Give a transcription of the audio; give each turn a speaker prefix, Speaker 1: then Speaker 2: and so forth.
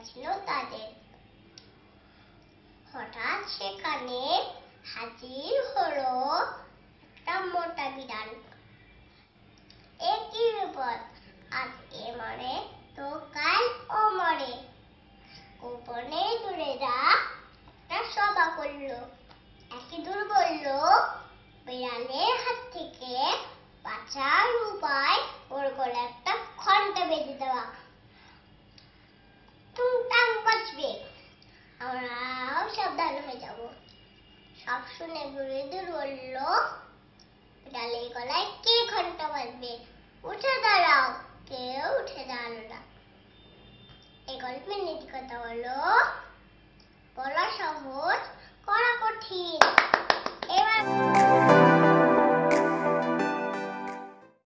Speaker 1: বাজল তাদের হঠাৎ সেখানে হাজির হলো একটা মোটা বিড়াল একই বিপদ আজ এ মরে তো কাল ও মরে গোপনে দূরে যা একটা সভা করলো একই দূর বলল বিড়ালের হাত থেকে বাঁচার উপায় কাপ শুনে গুরুদেব বলল ডালের গলায় কে ঘন্টা বাজবে উঠে দাঁড়াও কেউ উঠে দাঁড়ালো না এই গল্পের নীতি কথা হলো